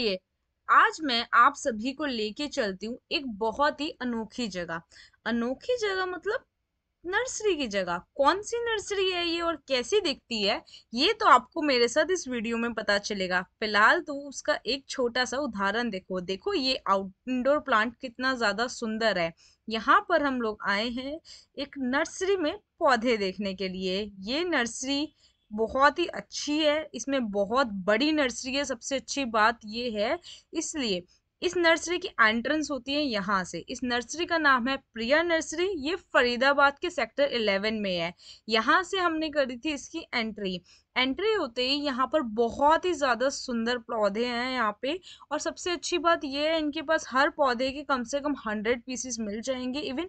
चलिए आज मैं आप सभी को लेके चलती हूँ एक बहुत ही अनोखी जगह अनोखी जगह मतलब नर्सरी की जगह कौन सी नर्सरी है ये और कैसी दिखती है ये तो आपको मेरे साथ इस वीडियो में पता चलेगा फिलहाल तो उसका एक छोटा सा उदाहरण देखो देखो ये आउटडोर प्लांट कितना ज़्यादा सुंदर है यहाँ पर हम लोग आए हैं एक नर्सरी में पौधे देखने के लिए ये नर्सरी बहुत ही अच्छी है इसमें बहुत बड़ी नर्सरी है सबसे अच्छी बात ये है इसलिए इस नर्सरी की एंट्रेंस होती है यहाँ से इस नर्सरी का नाम है प्रिया नर्सरी ये फरीदाबाद के सेक्टर 11 में है यहाँ से हमने करी थी इसकी एंट्री एंट्री होते ही यहाँ पर बहुत ही ज़्यादा सुंदर पौधे हैं यहाँ पे और सबसे अच्छी बात यह है इनके पास हर पौधे के कम से कम हंड्रेड पीसीस मिल जाएंगे इवन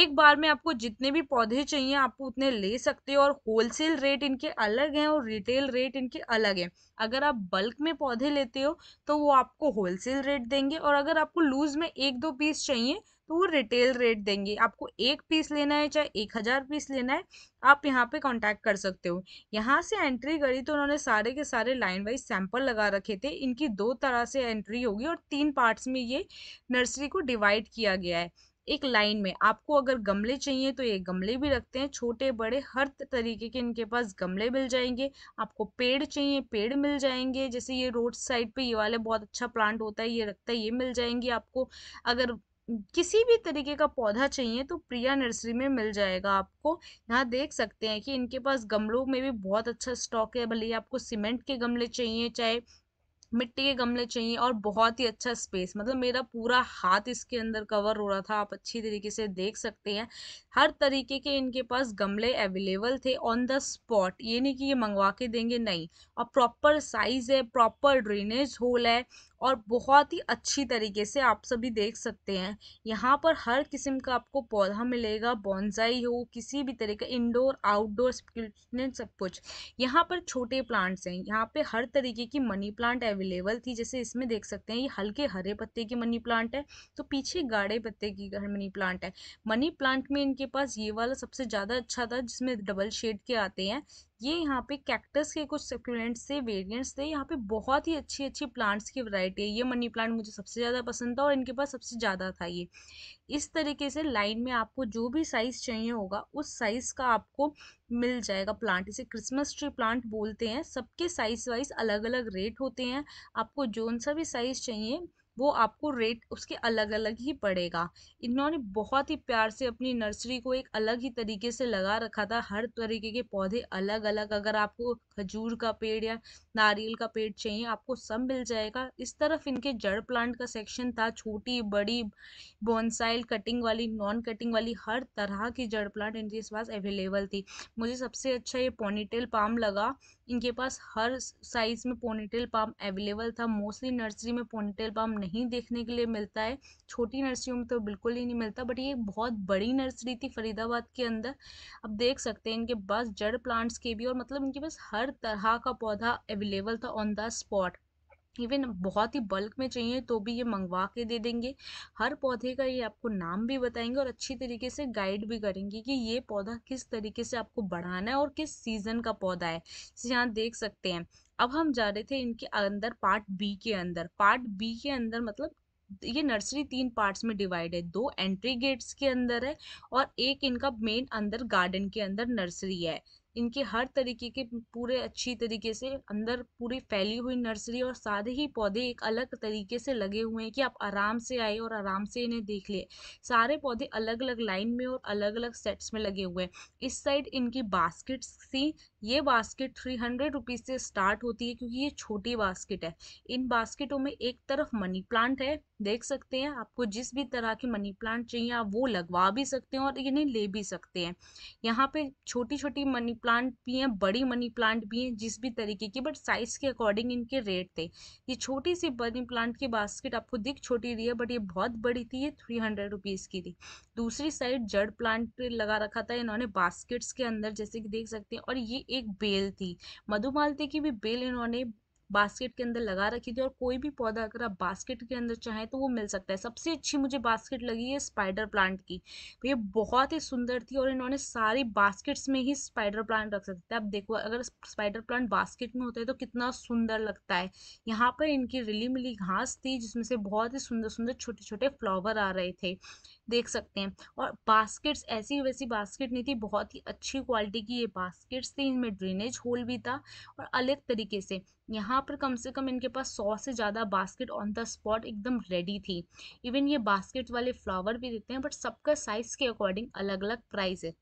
एक बार में आपको जितने भी पौधे चाहिए आपको उतने ले सकते हो और होलसेल रेट इनके अलग हैं और रिटेल रेट इनके अलग हैं अगर आप बल्क में पौधे लेते हो तो वो आपको होलसेल रेट देंगे और अगर आपको लूज़ में एक दो पीस चाहिए तो रिटेल रेट देंगे आपको एक पीस लेना है चाहे एक हज़ार पीस लेना है आप यहाँ पे कांटेक्ट कर सकते हो यहाँ से एंट्री करी तो उन्होंने सारे के सारे लाइन वाइज सैंपल लगा रखे थे इनकी दो तरह से एंट्री होगी और तीन पार्ट्स में ये नर्सरी को डिवाइड किया गया है एक लाइन में आपको अगर गमले चाहिए तो ये गमले भी रखते हैं छोटे बड़े हर तरीके के इनके पास गमले मिल जाएंगे आपको पेड़ चाहिए पेड़ मिल जाएंगे जैसे ये रोड साइड पे ये वाले बहुत अच्छा प्लांट होता है ये रखता है ये मिल जाएंगे आपको अगर किसी भी तरीके का पौधा चाहिए तो प्रिया नर्सरी में मिल जाएगा आपको यहाँ देख सकते हैं कि इनके पास गमलों में भी बहुत अच्छा स्टॉक है भले आपको सीमेंट के गमले चाहिए चाहे मिट्टी के गमले चाहिए और बहुत ही अच्छा स्पेस मतलब मेरा पूरा हाथ इसके अंदर कवर हो रहा था आप अच्छी तरीके से देख सकते हैं हर तरीके के इनके पास गमले अवेलेबल थे ऑन द स्पॉट ये नहीं कि ये मंगवा के देंगे नहीं और प्रॉपर साइज़ है प्रॉपर ड्रेनेज होल है और बहुत ही अच्छी तरीके से आप सभी देख सकते हैं यहाँ पर हर किस्म का आपको पौधा मिलेगा बॉन्जाई हो किसी भी तरह का इंडोर आउटडोर सब कुछ यहाँ पर छोटे प्लांट्स हैं यहाँ पे हर तरीके की मनी प्लांट अवेलेबल थी जैसे इसमें देख सकते हैं ये हल्के हरे पत्ते की मनी प्लांट है तो पीछे गाढ़े पत्ते की मनी प्लांट है मनी प्लांट में इनके पास ये वाला सबसे ज़्यादा अच्छा था जिसमें डबल शेड के आते हैं ये यहाँ पे कैक्टस के कुछ सप्लीमेंट्स थे वेरिएंट्स थे यहाँ पे बहुत ही अच्छी अच्छी प्लांट्स की वैरायटी है ये मनी प्लांट मुझे सबसे ज़्यादा पसंद था और इनके पास सबसे ज़्यादा था ये इस तरीके से लाइन में आपको जो भी साइज़ चाहिए होगा उस साइज़ का आपको मिल जाएगा प्लांट इसे क्रिसमस ट्री प्लांट बोलते हैं सबके साइज़ वाइज अलग अलग रेट होते हैं आपको जो सा भी साइज़ चाहिए वो आपको रेट उसके अलग अलग ही पड़ेगा इन्होंने बहुत ही प्यार से अपनी नर्सरी को एक अलग ही तरीके से लगा रखा था हर तरीके के पौधे अलग अलग अगर आपको खजूर का पेड़ या नारियल का पेड़ चाहिए आपको सब मिल जाएगा इस तरफ इनके जड़ प्लांट का सेक्शन था छोटी बड़ी बोनसाइल कटिंग वाली नॉन कटिंग वाली हर तरह की जड़ प्लांट इनके पास अवेलेबल थी मुझे सबसे अच्छा ये पोनीटेल पाम लगा इनके पास हर साइज में पोनीटेल पाम अवेलेबल था मोस्टली नर्सरी में पोनीटेल पाम नहीं देखने के लिए मिलता है छोटी नर्सरियों में तो बिल्कुल ही नहीं मिलता बट ये बहुत बड़ी नर्सरी थी फरीदाबाद के अंदर अब देख सकते हैं इनके पास जड़ प्लांट्स के भी और मतलब इनके पास हर तरह का पौधा अवेलेबल था ऑन द स्पॉट इवन बहुत ही बल्क में चाहिए तो भी ये मंगवा के दे देंगे हर पौधे का ये आपको नाम भी बताएंगे और अच्छी तरीके से गाइड भी करेंगे कि ये पौधा किस तरीके से आपको बढ़ाना है और किस सीज़न का पौधा है जैसे यहाँ देख सकते हैं अब हम जा रहे थे इनके अंदर पार्ट बी के अंदर पार्ट बी के अंदर मतलब ये नर्सरी तीन पार्ट्स में डिवाइड है दो एंट्री गेट्स के अंदर है और एक इनका मेन अंदर गार्डन के अंदर नर्सरी है इनके हर तरीके के पूरे अच्छी तरीके से अंदर पूरी फैली हुई नर्सरी और सारे ही पौधे एक अलग तरीके से लगे हुए हैं कि आप आराम से आए और आराम से इन्हें देख लिए सारे पौधे अलग अलग लाइन में और अलग अलग सेट्स में लगे हुए हैं इस साइड इनकी बास्केट्स थी ये बास्केट थ्री हंड्रेड रुपीज़ से स्टार्ट होती है क्योंकि ये छोटी बास्केट है इन बास्केटों में एक तरफ मनी प्लांट है देख सकते हैं आपको जिस भी तरह के मनी प्लांट चाहिए आप वो लगवा भी सकते हैं और इन्हें ले भी सकते हैं यहाँ पे छोटी छोटी मनी प्लांट भी हैं बड़ी मनी प्लांट भी हैं जिस भी तरीके की बट साइज़ के अकॉर्डिंग इनके रेट थे ये छोटी सी मनी प्लांट की बास्केट आपको दिख छोटी रही है बट ये बहुत बड़ी थी ये थ्री हंड्रेड रुपीज़ की थी दूसरी साइड जड़ प्लांट लगा रखा था इन्होंने बास्केट्स के अंदर जैसे कि देख सकते हैं और ये एक बेल थी मधुमालती की भी बेल इन्होंने बास्केट के अंदर लगा रखी थी और कोई भी पौधा अगर आप बास्केट के अंदर चाहें तो वो मिल सकता है सबसे अच्छी मुझे बास्केट लगी है स्पाइडर प्लांट की तो ये बहुत ही सुंदर थी और इन्होंने सारी बास्केट्स में ही स्पाइडर प्लांट रख सकते थे आप देखो अगर स्पाइडर प्लांट बास्केट में होता है तो कितना सुंदर लगता है यहाँ पर इनकी रिली मिली घास थी जिसमें से बहुत ही सुंदर सुंदर छोटे छोटे फ्लावर आ रहे थे देख सकते हैं और बास्केट्स ऐसी वैसी बास्केट नहीं थी बहुत ही अच्छी क्वालिटी की ये बास्केट्स थी इनमें ड्रेनेज होल भी था और अलग तरीके से यहाँ पर कम से कम इनके पास सौ से ज़्यादा बास्केट ऑन द स्पॉट एकदम रेडी थी इवन ये बास्केट वाले फ्लावर भी देते हैं बट सबका साइज़ के अकॉर्डिंग अलग अलग प्राइस है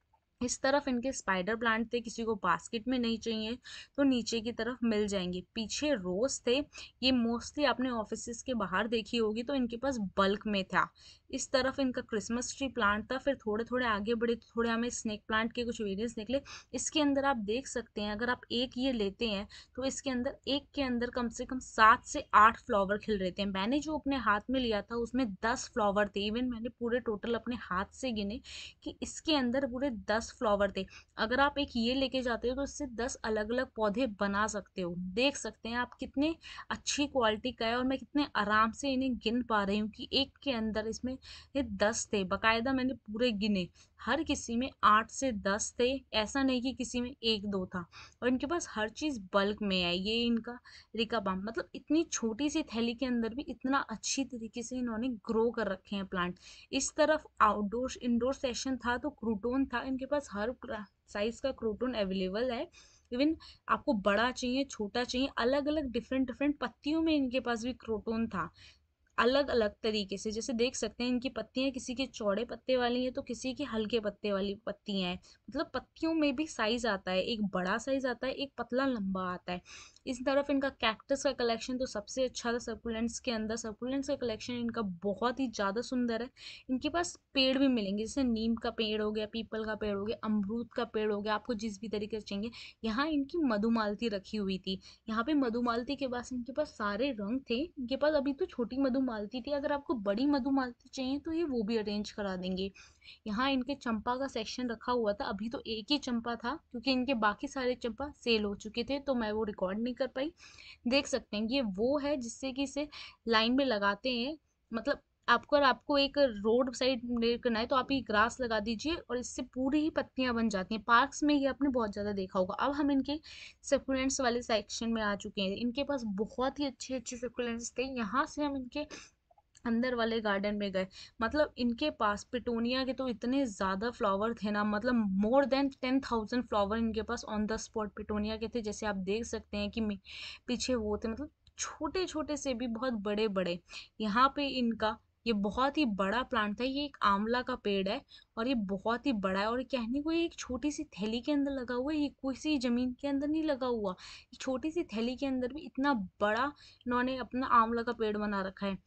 इस तरफ इनके स्पाइडर प्लांट थे किसी को बास्केट में नहीं चाहिए तो नीचे की तरफ मिल जाएंगे पीछे रोज थे ये मोस्टली आपने ऑफिस के बाहर देखी होगी तो इनके पास बल्क में था इस तरफ इनका क्रिसमस ट्री प्लांट था फिर थोड़े थोड़े आगे बढ़े तो थोड़े हमें स्नेक प्लांट के कुछ वेरियंस निकले इसके अंदर आप देख सकते हैं अगर आप एक ये लेते हैं तो इसके अंदर एक के अंदर कम से कम सात से आठ फ्लावर खिल रहे थे मैंने जो अपने हाथ में लिया था उसमें दस फ्लावर थे इवन मैंने पूरे टोटल अपने हाथ से गिने कि इसके अंदर पूरे दस फ्लावर थे अगर आप एक ये लेके जाते हो तो इससे दस अलग अलग पौधे बना सकते हो देख सकते हैं आप कितने अच्छी क्वालिटी का है और मैं कितने आराम से इन्हें गिन पा रही हूँ कि एक के अंदर इसमें ये दस थे बकायदा मैंने पूरे गिने हर किसी में आठ से दस थे ऐसा नहीं कि किसी में एक दो था और इनके पास हर चीज़ बल्क में है ये इनका रिका पाम मतलब इतनी छोटी सी थैली के अंदर भी इतना अच्छी तरीके से इन्होंने ग्रो कर रखे हैं प्लांट इस तरफ आउटडोर इनडोर सेशन था तो क्रूटोन था इनके पास हर साइज़ का क्रूटोन अवेलेबल है इवन आपको बड़ा चाहिए छोटा चाहिए अलग अलग डिफरेंट डिफरेंट पत्तियों में इनके पास भी क्रोटोन था अलग अलग तरीके से जैसे देख सकते हैं इनकी पत्तियाँ किसी के चौड़े पत्ते वाली हैं तो किसी की हल्के पत्ते वाली पत्तियाँ हैं मतलब पत्तियों में भी साइज़ आता है एक बड़ा साइज़ आता है एक पतला लंबा आता है इस तरफ इनका कैक्टस का कलेक्शन तो सबसे अच्छा था सर्कुलेंट्स के अंदर सर्कुलेंट्स का कलेक्शन इनका बहुत ही ज़्यादा सुंदर है इनके पास पेड़ भी मिलेंगे जैसे नीम का पेड़ हो गया पीपल का पेड़ हो गया अमरूद का पेड़ हो गया आपको जिस भी तरीके से चाहिए यहाँ इनकी मधुमालती रखी हुई थी यहाँ पे मधुमालती के पास इनके पास सारे रंग थे इनके पास अभी तो छोटी मधुमालती थी अगर आपको बड़ी मधुमालती चाहिए तो ये वो भी अरेंज करा देंगे यहाँ इनके चंपा का सेक्शन रखा हुआ था अभी तो एक ही चंपा था क्योंकि इनके बाकी सारे चंपा सेल हो चुके थे तो मैं वो रिकॉर्ड नहीं नहीं कर पाई देख सकते हैं ये वो है जिससे कि इसे लाइन में लगाते हैं मतलब आपको अगर आपको एक रोड साइड करना है तो आप ये ग्रास लगा दीजिए और इससे पूरी ही पत्तियां बन जाती हैं पार्क्स में ये आपने बहुत ज़्यादा देखा होगा अब हम इनके सकुलेंट्स वाले सेक्शन में आ चुके हैं इनके पास बहुत ही अच्छे अच्छे सकुलेंट्स थे यहाँ से हम इनके अंदर वाले गार्डन में गए मतलब इनके पास पिटोनिया के तो इतने ज़्यादा फ्लावर थे ना मतलब more than ten thousand flower इनके पास ऑन द स्पॉट पिटोनिया के थे जैसे आप देख सकते हैं कि पीछे वो थे मतलब छोटे छोटे से भी बहुत बड़े बड़े यहाँ पे इनका ये बहुत ही बड़ा प्लांट था ये एक आंवला का पेड़ है और ये बहुत ही बड़ा है और कहने को ये एक छोटी सी थैली के अंदर लगा हुआ है ये सी ज़मीन के अंदर नहीं लगा हुआ छोटी सी थैली के अंदर भी इतना बड़ा इन्होंने अपना आंवला का पेड़ बना रखा है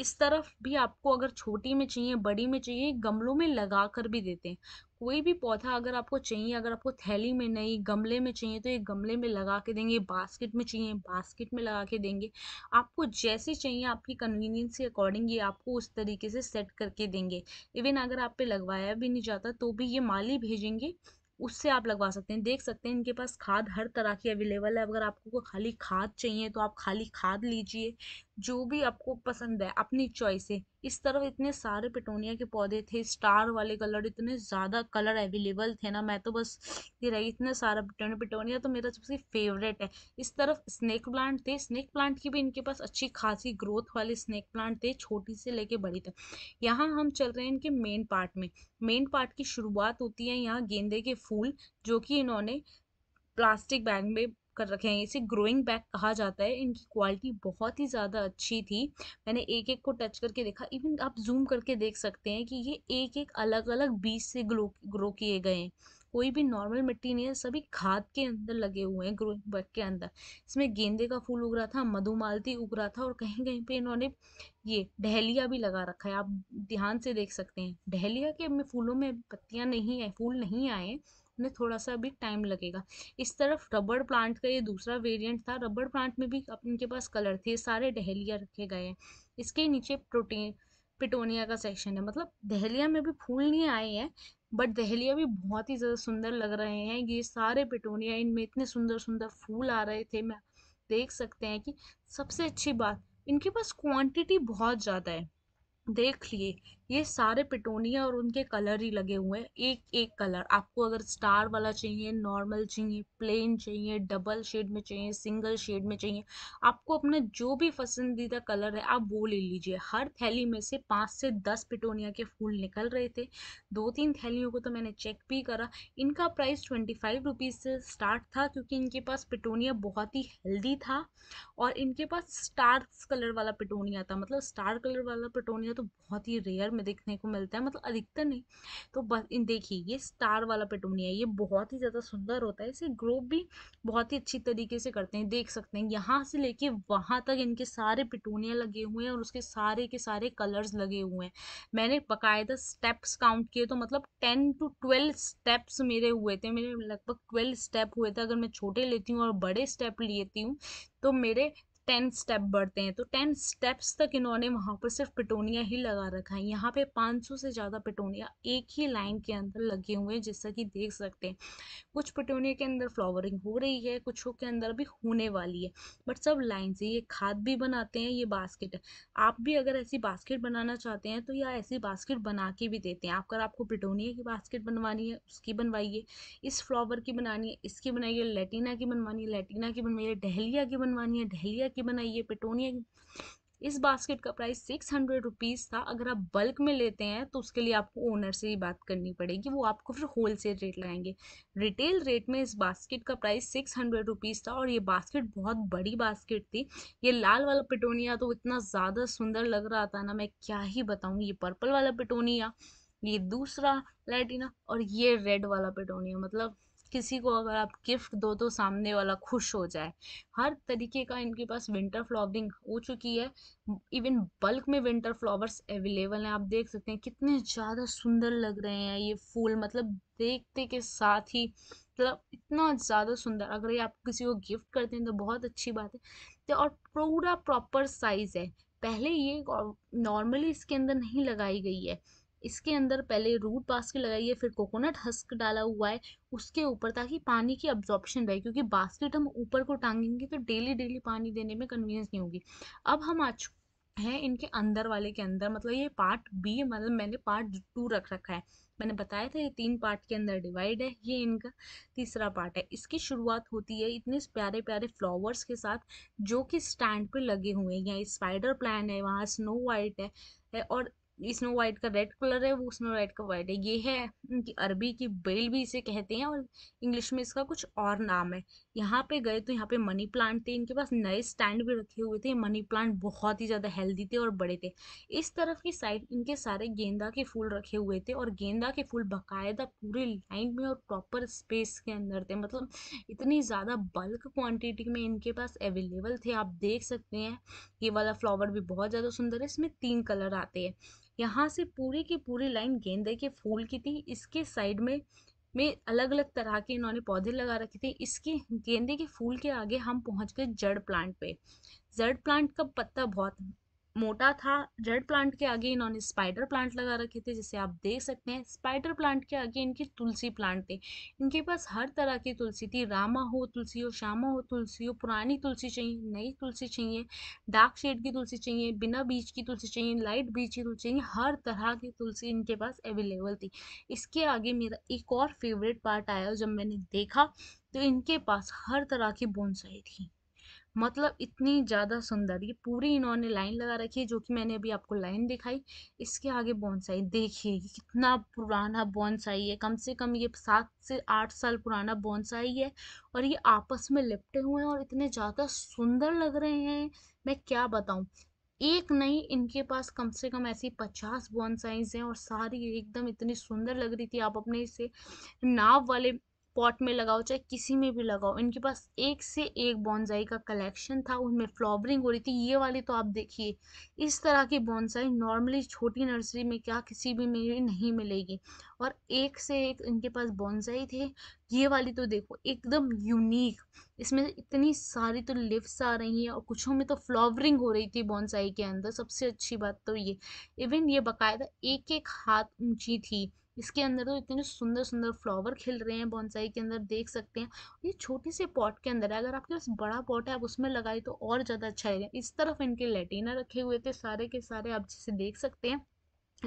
इस तरफ भी आपको अगर छोटी में चाहिए बड़ी में चाहिए गमलों में लगा कर भी देते हैं कोई भी पौधा अगर आपको चाहिए अगर आपको थैली में नहीं गमले में चाहिए तो ये गमले में लगा के देंगे बास्केट में चाहिए बास्केट में लगा के देंगे आपको जैसे चाहिए आपकी कन्वीनियंस के अकॉर्डिंग ये आपको उस तरीके से सेट करके देंगे इवन अगर आप पे लगवाया भी नहीं जाता तो भी ये माली भेजेंगे उससे आप लगवा सकते हैं देख सकते हैं इनके पास खाद हर तरह की अवेलेबल है अगर आपको खाली खाद चाहिए तो आप खाली खाद लीजिए जो भी आपको पसंद है अपनी चॉइस से इस तरफ इतने सारे पिटोनिया के पौधे थे स्टार वाले कलर इतने ज़्यादा कलर अवेलेबल थे ना मैं तो बस ये रही इतने सारा पिटोनिया पिटोनिया तो मेरा सबसे फेवरेट है इस तरफ स्नेक प्लांट थे स्नेक प्लांट की भी इनके पास अच्छी खासी ग्रोथ वाले स्नेक प्लांट थे छोटी से लेके बड़ी तक यहाँ हम चल रहे हैं इनके मेन पार्ट में मेन पार्ट की शुरुआत होती है यहाँ गेंदे के फूल जो कि इन्होंने प्लास्टिक बैग में कर रखे हैं इसे ग्रोइंग बैग कहा जाता है इनकी क्वालिटी बहुत ही ज़्यादा अच्छी थी मैंने एक एक को टच करके देखा इवन आप जूम करके देख सकते हैं कि ये एक एक अलग अलग बीज से ग्रो ग्रो किए गए हैं कोई भी नॉर्मल मिट्टी नहीं है सभी खाद के अंदर लगे हुए हैं ग्रोइंग बैग के अंदर इसमें गेंदे का फूल उग रहा था मधुमालती उग रहा था और कहीं कहीं पर इन्होंने ये डहलिया भी लगा रखा है आप ध्यान से देख सकते हैं डहलिया के फूलों में पत्तियाँ नहीं है फूल नहीं आए में थोड़ा सा अभी टाइम लगेगा इस तरफ रबड़ प्लांट का ये दूसरा वेरिएंट था रबड़ प्लांट में भी अपने पास कलर थे सारे डहेलिया रखे गए हैं इसके नीचे प्रोटीन पिटोनिया का सेक्शन है मतलब दहलिया में भी फूल नहीं आए हैं बट दहलिया भी बहुत ही ज़्यादा सुंदर लग रहे हैं ये सारे पिटोनिया इनमें इतने सुंदर सुंदर फूल आ रहे थे मैं देख सकते हैं कि सबसे अच्छी बात इनके पास क्वांटिटी बहुत ज़्यादा है देख लिए ये सारे पिटोनिया और उनके कलर ही लगे हुए हैं एक एक कलर आपको अगर स्टार वाला चाहिए नॉर्मल चाहिए प्लेन चाहिए डबल शेड में चाहिए सिंगल शेड में चाहिए आपको अपना जो भी पसंदीदा कलर है आप वो ले लीजिए हर थैली में से पाँच से दस पिटोनिया के फूल निकल रहे थे दो तीन थैलियों को तो मैंने चेक भी करा इनका प्राइस ट्वेंटी फाइव रुपीज़ से स्टार्ट था क्योंकि इनके पास पिटोनिया बहुत ही हेल्दी था और इनके पास स्टार्स कलर वाला पिटोनिया था मतलब स्टार कलर वाला पिटोनिया तो बहुत ही रेयर में देखने को मिलता है मतलब अधिकतर नहीं तो बस इन देखिए ये स्टार वाला पेटूनिया ये बहुत ही ज़्यादा सुंदर होता है इसे ग्रो भी बहुत ही अच्छी तरीके से करते हैं देख सकते हैं यहाँ से लेके वहाँ तक इनके सारे पिटूनिया लगे हुए हैं और उसके सारे के सारे कलर्स लगे हुए हैं मैंने बाकायदा स्टेप्स काउंट किए तो मतलब टेन टू ट्वेल्व स्टेप्स मेरे हुए थे मेरे लगभग ट्वेल्व स्टेप हुए थे अगर मैं छोटे लेती हूँ और बड़े स्टेप लेती हूँ तो मेरे टेन स्टेप बढ़ते हैं तो टेन स्टेप्स तक इन्होंने वहाँ पर सिर्फ पिटोनिया ही लगा रखा है यहाँ पे पाँच सौ से ज़्यादा पिटोनिया एक ही लाइन के अंदर लगे हुए हैं जैसा कि देख सकते हैं कुछ पिटोनिया के अंदर फ्लावरिंग हो रही है कुछ के अंदर भी होने वाली है बट सब लाइन से ये खाद भी बनाते हैं ये बास्केट आप भी अगर ऐसी बास्केट बनाना चाहते हैं तो या ऐसी बास्केट बना के भी देते हैं अगर आपको पिटोनिया की बास्केट बनवानी है उसकी बनवाइए इस फ्लावर की बनानी है इसकी बनाइए लेटिना की बनवानी है लेटिना की बनवाइए डहलिया की बनवानी है डहलिया की बनाई है पिटोनिया की इस बास्केट का प्राइस सिक्स हंड्रेड रुपीज़ था अगर आप बल्क में लेते हैं तो उसके लिए आपको ओनर से ही बात करनी पड़ेगी वो आपको फिर होल सेल रेट लगाएंगे रिटेल रेट में इस बास्केट का प्राइस सिक्स हंड्रेड रुपीज़ था और ये बास्केट बहुत बड़ी बास्केट थी ये लाल वाला पिटोनिया तो इतना ज़्यादा सुंदर लग रहा था ना मैं क्या ही बताऊँ ये पर्पल वाला पिटोनिया ये दूसरा लेटिना और ये रेड वाला पिटोनिया मतलब किसी को अगर आप गिफ्ट दो तो सामने वाला खुश हो जाए हर तरीके का इनके पास विंटर फ्लावरिंग हो चुकी है इवन बल्क में विंटर फ्लावर्स अवेलेबल हैं आप देख सकते हैं कितने ज़्यादा सुंदर लग रहे हैं ये फूल मतलब देखते के साथ ही मतलब इतना ज़्यादा सुंदर अगर ये आप किसी को गिफ्ट करते हैं तो बहुत अच्छी बात है तो और पूरा प्रॉपर साइज़ है पहले ये नॉर्मली इसके अंदर नहीं लगाई गई है इसके अंदर पहले रूट बास्केट लगाई है फिर कोकोनट हस्क डाला हुआ है उसके ऊपर ताकि पानी की अब्जॉर्प्शन रहे क्योंकि बास्केट हम ऊपर को टांगेंगे तो डेली डेली पानी देने में कन्वीनियंस नहीं होगी अब हम आ चुके हैं इनके अंदर वाले के अंदर मतलब ये पार्ट बी मतलब मैंने पार्ट टू रख रखा है मैंने बताया था ये तीन पार्ट के अंदर डिवाइड है ये इनका तीसरा पार्ट है इसकी शुरुआत होती है इतने प्यारे प्यारे फ्लावर्स के साथ जो कि स्टैंड पे लगे हुए हैं यहाँ स्पाइडर प्लान है वहाँ स्नो वाइट है, है और स्नो वाइट का रेड कलर है वो स्नो वाइट का वाइट है ये है इनकी अरबी की बेल भी इसे कहते हैं और इंग्लिश में इसका कुछ और नाम है यहाँ पे गए तो यहाँ पे मनी प्लांट थे इनके पास नए स्टैंड भी रखे हुए थे मनी प्लांट बहुत ही ज़्यादा हेल्दी थे और बड़े थे इस तरफ की साइड इनके सारे गेंदा के फूल रखे हुए थे और गेंदा के फूल बाकायदा पूरे लाइन में और प्रॉपर स्पेस के अंदर थे मतलब इतनी ज़्यादा बल्क क्वान्टिटी में इनके पास अवेलेबल थे आप देख सकते हैं ये वाला फ्लावर भी बहुत ज़्यादा सुंदर है इसमें तीन कलर आते हैं यहाँ से पूरी की पूरी लाइन गेंदे के फूल की थी इसके साइड में में अलग अलग तरह के इन्होंने पौधे लगा रखे थे इसके गेंदे के फूल के आगे हम पहुंच गए जड़ प्लांट पे जड़ प्लांट का पत्ता बहुत मोटा था रेड प्लांट के आगे इन्होंने स्पाइडर प्लांट लगा रखे थे जिसे आप देख सकते हैं स्पाइडर प्लांट के आगे इनकी तुलसी प्लांट थे इनके पास हर तरह की तुलसी थी रामा हो तुलसी हो श्यामा हो तुलसी हो पुरानी तुलसी चाहिए नई तुलसी चाहिए डार्क शेड की तुलसी चाहिए बिना बीज की तुलसी चाहिए लाइट बीज की तुलसी चाहिए हर तरह की तुलसी इनके पास अवेलेबल थी इसके आगे मेरा एक और फेवरेट पार्ट आया जब मैंने देखा तो इनके पास हर तरह की बोनसाई थी मतलब इतनी ज़्यादा सुंदर ये पूरी इन्होंने लाइन लगा रखी है जो कि मैंने अभी आपको लाइन दिखाई इसके आगे बॉन्साई देखिए कितना पुराना बॉन्साई है कम से कम ये सात से आठ साल पुराना बॉन्साई है और ये आपस में लिपटे हुए हैं और इतने ज़्यादा सुंदर लग रहे हैं मैं क्या बताऊँ एक नहीं इनके पास कम से कम ऐसी पचास बॉन्साइज हैं और सारी एकदम इतनी सुंदर लग रही थी आप अपने इसे नाव वाले पॉट में लगाओ चाहे किसी में भी लगाओ इनके पास एक से एक बॉन्जाई का कलेक्शन था उनमें फ्लावरिंग हो रही थी ये वाली तो आप देखिए इस तरह की बॉन्जाई नॉर्मली छोटी नर्सरी में क्या किसी भी में नहीं मिलेगी और एक से एक इनके पास बॉन्जाई थे ये वाली तो देखो एकदम यूनिक इसमें इतनी सारी तो लिफ्ट आ रही हैं और कुछों में तो फ्लॉवरिंग हो रही थी बॉन्साई के अंदर सबसे अच्छी बात तो ये इवन ये बाकायदा एक एक हाथ ऊँची थी इसके अंदर तो इतने सुंदर सुंदर फ्लावर खिल रहे हैं बॉन्साई के अंदर देख सकते हैं ये छोटे से पॉट के अंदर है अगर आपके पास बड़ा पॉट है आप उसमें लगाए तो और ज़्यादा अच्छा है इस तरफ इनके लेटिना रखे हुए थे सारे के सारे आप जिसे देख सकते हैं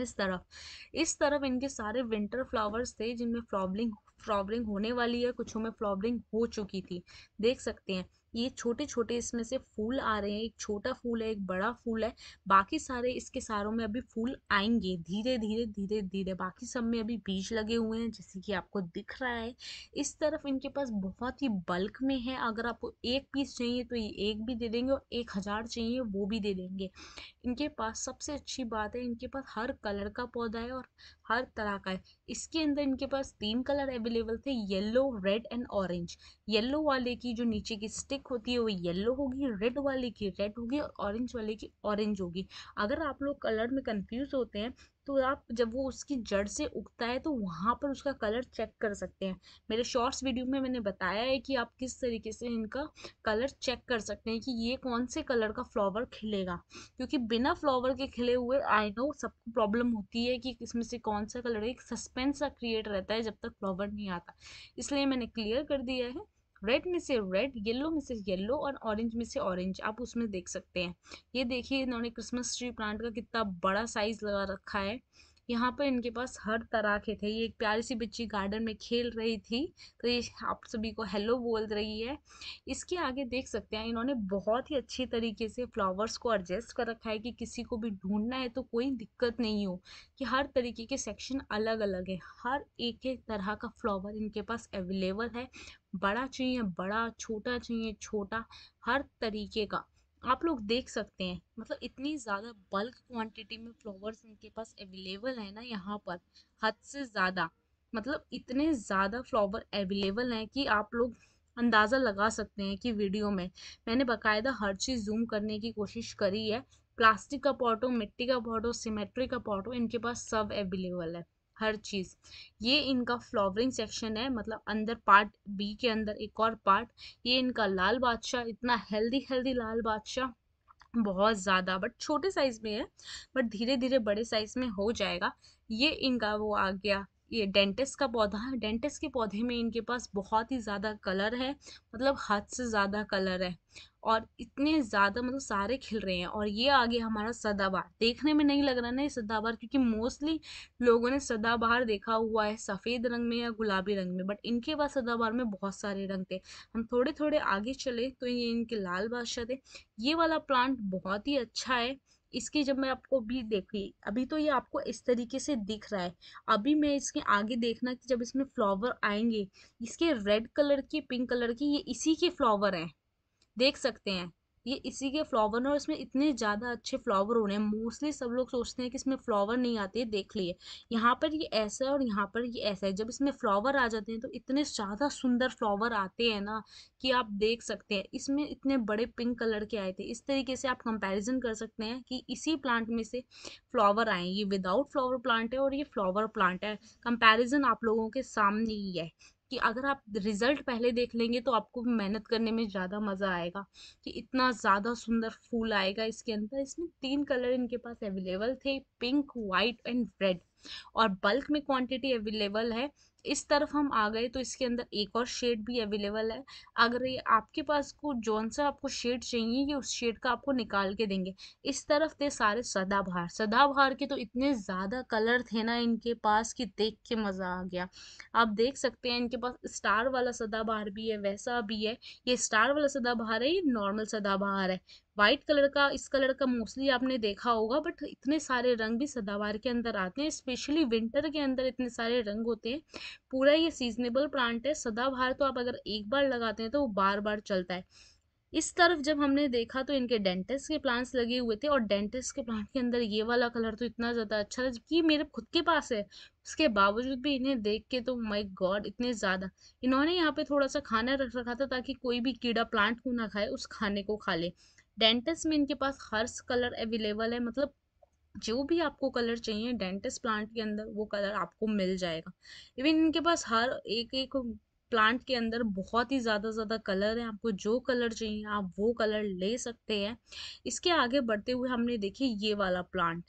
इस तरफ इस तरफ इनके सारे विंटर फ्लावर्स थे जिनमें फ्लॉबलिंग फ्लॉबरिंग होने वाली है कुछों में फ्लॉबलिंग हो चुकी थी देख सकते हैं ये छोटे छोटे इसमें से फूल आ रहे हैं एक छोटा फूल है एक बड़ा फूल है बाकी सारे इसके सारों में अभी फूल आएंगे धीरे धीरे धीरे धीरे बाकी सब में अभी बीज लगे हुए हैं जैसे कि आपको दिख रहा है इस तरफ इनके पास बहुत ही बल्क में है अगर आपको एक पीस चाहिए तो ये एक भी दे देंगे और एक हज़ार चाहिए वो भी दे देंगे इनके पास सबसे अच्छी बात है इनके पास हर कलर का पौधा है और हर तरह का है इसके अंदर इनके पास तीन कलर अवेलेबल थे yellow red and orange yellow वाले की जो नीचे की स्टिक पिंक होती है वो येलो होगी रेड वाले की रेड होगी और ऑरेंज वाले की ऑरेंज होगी अगर आप लोग कलर में कंफ्यूज होते हैं तो आप जब वो उसकी जड़ से उगता है तो वहाँ पर उसका कलर चेक कर सकते हैं मेरे शॉर्ट्स वीडियो में मैंने बताया है कि आप किस तरीके से इनका कलर चेक कर सकते हैं कि ये कौन से कलर का फ्लावर खिलेगा क्योंकि बिना फ्लावर के खिले हुए आई नो सबको प्रॉब्लम होती है कि इसमें से कौन सा कलर एक सस्पेंस सा क्रिएट रहता है जब तक फ्लावर नहीं आता इसलिए मैंने क्लियर कर दिया है रेड में से रेड येलो में से येलो और ऑरेंज में से ऑरेंज आप उसमें देख सकते हैं ये देखिए इन्होंने क्रिसमस ट्री प्लांट का कितना बड़ा साइज लगा रखा है यहाँ पर इनके पास हर तरह के थे ये एक प्यारी सी बच्ची गार्डन में खेल रही थी तो ये आप सभी को हेलो बोल रही है इसके आगे देख सकते हैं इन्होंने बहुत ही अच्छी तरीके से फ्लावर्स को एडजस्ट कर रखा है कि किसी को भी ढूंढना है तो कोई दिक्कत नहीं हो कि हर तरीके के सेक्शन अलग अलग है हर एक एक तरह का फ्लावर इनके पास अवेलेबल है बड़ा चाहिए बड़ा छोटा चाहिए छोटा हर तरीके का आप लोग देख सकते हैं मतलब इतनी ज़्यादा बल्क क्वांटिटी में फ्लावर्स इनके पास अवेलेबल है ना यहाँ पर हद से ज़्यादा मतलब इतने ज़्यादा फ्लावर अवेलेबल हैं कि आप लोग अंदाज़ा लगा सकते हैं कि वीडियो में मैंने बाकायदा हर चीज़ जूम करने की कोशिश करी है प्लास्टिक का पॉट हो मिट्टी का पॉट हो सिमेट्री का पॉट हो इनके पास सब अवेलेबल है हर चीज़ ये इनका फ्लावरिंग सेक्शन है मतलब अंदर पार्ट बी के अंदर एक और पार्ट ये इनका लाल बादशाह इतना हेल्दी हेल्दी लाल बादशाह बहुत ज़्यादा बट छोटे साइज़ में है बट धीरे धीरे बड़े साइज़ में हो जाएगा ये इनका वो आ गया ये डेंटिस का पौधा है डेंटिस के पौधे में इनके पास बहुत ही ज़्यादा कलर है मतलब हद से ज़्यादा कलर है और इतने ज़्यादा मतलब सारे खिल रहे हैं और ये आगे हमारा सदाबहार देखने में नहीं लग रहा ना ये सदाबहार क्योंकि मोस्टली लोगों ने सदाबहार देखा हुआ है सफ़ेद रंग में या गुलाबी रंग में बट इनके पास सदाबहार में बहुत सारे रंग थे हम थोड़े थोड़े आगे चले तो ये इनके लाल बादशाह थे ये वाला प्लांट बहुत ही अच्छा है इसकी जब मैं आपको भी देखी अभी तो ये आपको इस तरीके से दिख रहा है अभी मैं इसके आगे देखना कि जब इसमें फ्लावर आएंगे इसके रेड कलर के पिंक कलर के ये इसी के फ्लावर हैं देख सकते हैं ये इसी के फ्लावर हैं और इसमें इतने ज़्यादा अच्छे फ्लावर हो रहे हैं मोस्टली सब लोग सोचते हैं कि इसमें फ्लावर नहीं आते देख लिए यहाँ पर ये ऐसा है और यहाँ पर ये ऐसा है जब इसमें फ्लावर आ जाते हैं तो इतने ज़्यादा सुंदर फ्लावर आते हैं ना कि आप देख सकते हैं इसमें इतने बड़े पिंक कलर के आए थे इस तरीके से आप कंपेरिजन कर सकते हैं कि इसी प्लांट में से फ्लावर आए ये विदाउट फ्लावर प्लांट है और ये फ्लावर प्लांट है कंपेरिजन आप लोगों के सामने ही है कि अगर आप रिजल्ट पहले देख लेंगे तो आपको मेहनत करने में ज़्यादा मज़ा आएगा कि इतना ज़्यादा सुंदर फूल आएगा इसके अंदर इसमें तीन कलर इनके पास अवेलेबल थे पिंक वाइट एंड रेड और बल्क में क्वांटिटी अवेलेबल है इस तरफ हम आ गए तो इसके अंदर एक और शेड भी अवेलेबल है अगर ये आपके पास को जौन सा आपको शेड चाहिए ये उस शेड का आपको निकाल के देंगे इस तरफ थे सारे सदाबहार सदाबहार के तो इतने ज़्यादा कलर थे ना इनके पास कि देख के मज़ा आ गया आप देख सकते हैं इनके पास स्टार वाला सदाबहार भी है वैसा भी है ये स्टार वाला सदाबहार है ये नॉर्मल सदाबहार है व्हाइट कलर का इस कलर का मोस्टली आपने देखा होगा बट इतने सारे रंग भी सदाबहार के अंदर आते हैं स्पेशली विंटर के अंदर इतने सारे रंग होते हैं पूरा ये सीजनेबल प्लांट है सदाबहार तो आप अगर एक बार लगाते हैं तो वो बार बार चलता है इस तरफ जब हमने देखा तो इनके डेंटिस्ट के प्लांट्स लगे हुए थे और डेंटिस्ट के प्लांट के अंदर ये वाला कलर तो इतना ज़्यादा अच्छा था जबकि मेरे खुद के पास है उसके बावजूद भी इन्हें देख के तो माय गॉड इतने ज़्यादा इन्होंने यहाँ पे थोड़ा सा खाना रख रखा था ताकि कोई भी कीड़ा प्लांट को ना खाए उस खाने को खा ले डेंटिस में इनके पास हर कलर अवेलेबल है मतलब जो भी आपको कलर चाहिए डेंटिस प्लांट के अंदर वो कलर आपको मिल जाएगा इवन इनके पास हर एक एक प्लांट के अंदर बहुत ही ज़्यादा ज़्यादा कलर है आपको जो कलर चाहिए आप वो कलर ले सकते हैं इसके आगे बढ़ते हुए हमने देखी ये वाला प्लांट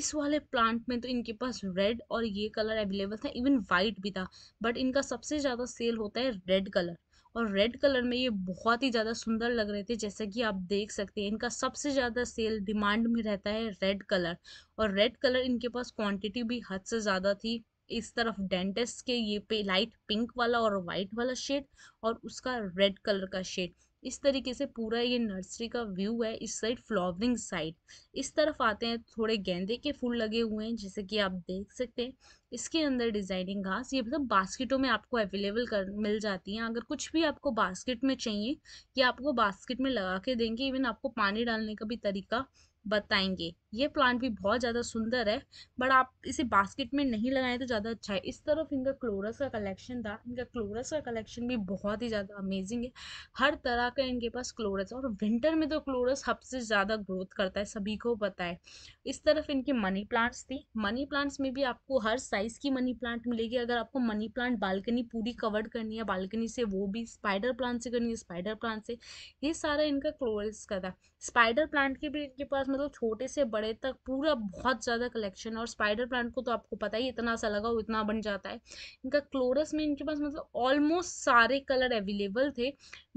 इस वाले प्लांट में तो इनके पास रेड और ये कलर अवेलेबल था इवन वाइट भी था बट इनका सबसे ज़्यादा सेल होता है रेड कलर और रेड कलर में ये बहुत ही ज़्यादा सुंदर लग रहे थे जैसा कि आप देख सकते हैं इनका सबसे ज़्यादा सेल डिमांड में रहता है रेड कलर और रेड कलर इनके पास क्वांटिटी भी हद से ज़्यादा थी इस तरफ डेंटिस्ट के ये पे लाइट पिंक वाला और वाइट वाला शेड और उसका रेड कलर का शेड इस तरीके से पूरा ये नर्सरी का व्यू है इस साइड फ्लावरिंग साइड इस तरफ आते हैं थोड़े गेंदे के फूल लगे हुए हैं जैसे कि आप देख सकते हैं इसके अंदर डिजाइनिंग घास ये मतलब बास्केटों में आपको अवेलेबल कर मिल जाती हैं अगर कुछ भी आपको बास्केट में चाहिए कि आपको बास्केट में लगा के देंगे इवन आपको पानी डालने का भी तरीका बताएंगे ये प्लांट भी बहुत ज़्यादा सुंदर है बट आप इसे बास्केट में नहीं लगाएं तो ज़्यादा अच्छा है इस तरफ इनका क्लोरस का कलेक्शन था इनका क्लोरस का कलेक्शन भी बहुत ही ज़्यादा अमेजिंग है हर तरह का इनके पास क्लोरस और विंटर में तो क्लोरस सबसे ज़्यादा ग्रोथ करता है सभी को पता है इस तरफ इनकी मनी प्लांट्स थी मनी प्लांट्स में भी आपको हर साइज़ की मनी प्लांट मिलेगी अगर आपको मनी प्लांट बालकनी पूरी कवर्ड करनी है बालकनी से वो भी स्पाइडर प्लांट से करनी है स्पाइडर प्लांट से ये सारा इनका क्लोरस का था स्पाइडर प्लांट के भी इनके पास मतलब छोटे से बड़े तक पूरा बहुत ज़्यादा कलेक्शन और स्पाइडर प्लांट को तो आपको पता ही इतना सा लगा हो इतना बन जाता है इनका क्लोरस में इनके पास मतलब ऑलमोस्ट सारे कलर अवेलेबल थे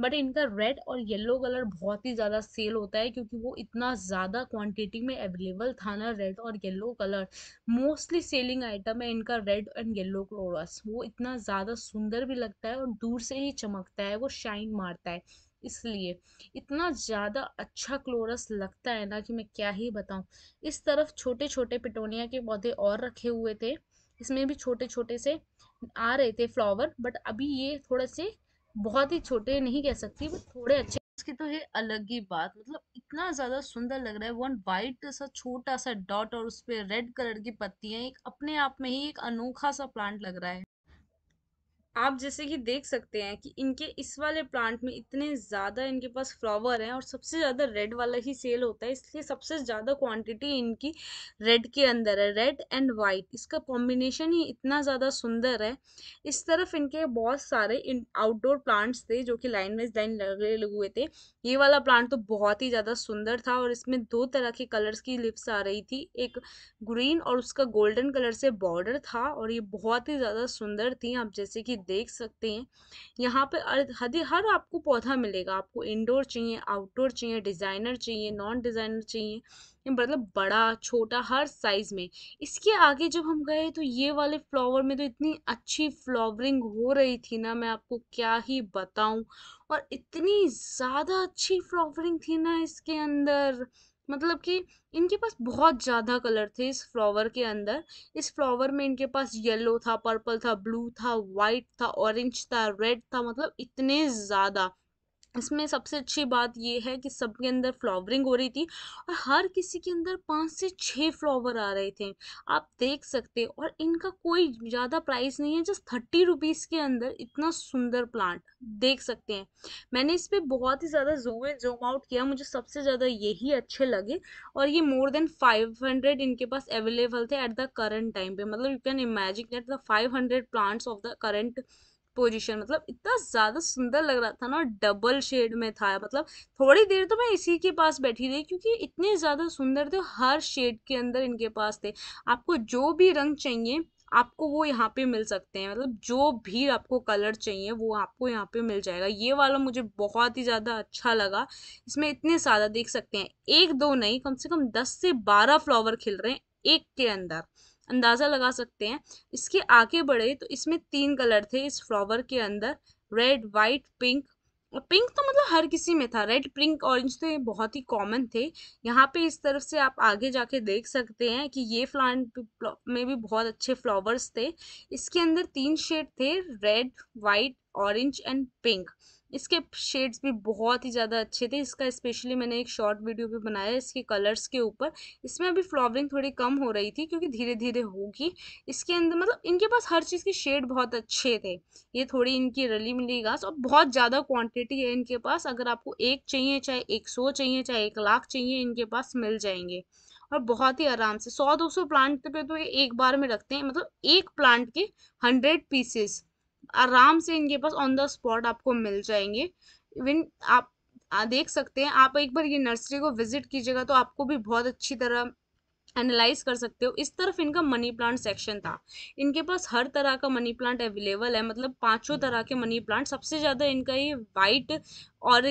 बट इनका रेड और येलो कलर बहुत ही ज़्यादा सेल होता है क्योंकि वो इतना ज़्यादा क्वान्टिटी में अवेलेबल था ना रेड और yellow colour mostly selling item है इनका रेड एंड येल्लो क्लोरस वो इतना ज़्यादा सुंदर भी लगता है और दूर से ही चमकता है वो शाइन मारता है इसलिए इतना ज़्यादा अच्छा क्लोरस लगता है ना कि मैं क्या ही बताऊँ इस तरफ छोटे छोटे पिटोनिया के पौधे और रखे हुए थे इसमें भी छोटे छोटे से आ रहे थे फ्लावर बट अभी ये थोड़े से बहुत ही छोटे नहीं कह सकती बट थोड़े अच्छे इसकी तो ये अलग ही बात मतलब इतना ज़्यादा सुंदर लग रहा है वन वाइट सा छोटा सा डॉट और उस पर रेड कलर की पत्तियां एक अपने आप में ही एक अनोखा सा प्लांट लग रहा है आप जैसे कि देख सकते हैं कि इनके इस वाले प्लांट में इतने ज़्यादा इनके पास फ्लावर हैं और सबसे ज़्यादा रेड वाला ही सेल होता है इसलिए सबसे ज़्यादा क्वांटिटी इनकी रेड के अंदर है रेड एंड वाइट इसका कॉम्बिनेशन ही इतना ज़्यादा सुंदर है इस तरफ इनके बहुत सारे इन आउटडोर प्लांट्स थे जो कि लाइन वाइज लाइन लगे हुए थे ये वाला प्लांट तो बहुत ही ज़्यादा सुंदर था और इसमें दो तरह के कलर्स की लिप्स आ रही थी एक ग्रीन और उसका गोल्डन कलर से बॉर्डर था और ये बहुत ही ज़्यादा सुंदर थी आप जैसे कि देख सकते हैं यहाँ पे हर आपको पौधा मिलेगा आपको इंडोर चाहिए आउटडोर चाहिए डिज़ाइनर चाहिए नॉन डिज़ाइनर चाहिए मतलब बड़ा छोटा हर साइज़ में इसके आगे जब हम गए तो ये वाले फ्लावर में तो इतनी अच्छी फ्लावरिंग हो रही थी ना मैं आपको क्या ही बताऊं और इतनी ज़्यादा अच्छी फ्लावरिंग थी ना इसके अंदर मतलब कि इनके पास बहुत ज़्यादा कलर थे इस फ्लावर के अंदर इस फ्लावर में इनके पास येलो था पर्पल था ब्लू था वाइट था ऑरेंज था रेड था मतलब इतने ज़्यादा इसमें सबसे अच्छी बात यह है कि सबके अंदर फ्लावरिंग हो रही थी और हर किसी के अंदर पाँच से छः फ्लावर आ रहे थे आप देख सकते और इनका कोई ज़्यादा प्राइस नहीं है जस्ट थर्टी रुपीज़ के अंदर इतना सुंदर प्लांट देख सकते हैं मैंने इस पर बहुत ही ज़्यादा जूम एंड जूम आउट किया मुझे सबसे ज़्यादा यही अच्छे लगे और ये मोर देन फाइव हंड्रेड इनके पास अवेलेबल थे एट द करंट टाइम पे मतलब you can imagine that the five hundred plants of the current position मतलब इतना ज़्यादा सुंदर लग रहा था ना डबल शेड में था मतलब थोड़ी देर तो मैं इसी के पास बैठी रही क्योंकि इतने ज़्यादा सुंदर थे हर शेड के अंदर इनके पास थे आपको जो भी रंग चाहिए आपको वो यहाँ पे मिल सकते हैं मतलब जो भी आपको कलर चाहिए वो आपको यहाँ पे मिल जाएगा ये वाला मुझे बहुत ही ज़्यादा अच्छा लगा इसमें इतने ज़्यादा देख सकते हैं एक दो नहीं कम से कम दस से बारह फ्लावर खिल रहे हैं एक के अंदर अंदाज़ा लगा सकते हैं इसके आगे बढ़े तो इसमें तीन कलर थे इस फ्लावर के अंदर रेड वाइट पिंक और पिंक तो मतलब हर किसी में था रेड पिंक ऑरेंज तो ये बहुत ही कॉमन थे यहाँ पे इस तरफ से आप आगे जाके देख सकते हैं कि ये प्लांट में भी बहुत अच्छे फ्लावर्स थे इसके अंदर तीन शेड थे red white orange and pink इसके शेड्स भी बहुत ही ज़्यादा अच्छे थे इसका स्पेशली मैंने एक शॉर्ट वीडियो भी बनाया इसके कलर्स के ऊपर इसमें अभी फ्लॉवरिंग थोड़ी कम हो रही थी क्योंकि धीरे धीरे होगी इसके अंदर मतलब इनके पास हर चीज़ के शेड बहुत अच्छे थे ये थोड़ी इनकी रली मिली घास और बहुत ज़्यादा क्वान्टिटी है इनके पास अगर आपको एक चाहिए चाहे एक सौ चाहिए चाहे एक लाख चाहिए इनके पास मिल जाएंगे और बहुत ही आराम से सौ दो सौ प्लांट पे तो ये एक बार में रखते हैं मतलब एक प्लांट के हंड्रेड पीसेस आराम से इनके पास ऑन द स्पॉट आपको मिल जाएंगे इवन आप देख सकते हैं आप एक बार ये नर्सरी को विजिट कीजिएगा तो आपको भी बहुत अच्छी तरह एनालाइज कर सकते हो इस तरफ इनका मनी प्लांट सेक्शन था इनके पास हर तरह का मनी प्लांट अवेलेबल है मतलब पांचों हम्म। तरह के मनी प्लांट सबसे ज़्यादा इनका ये वाइट और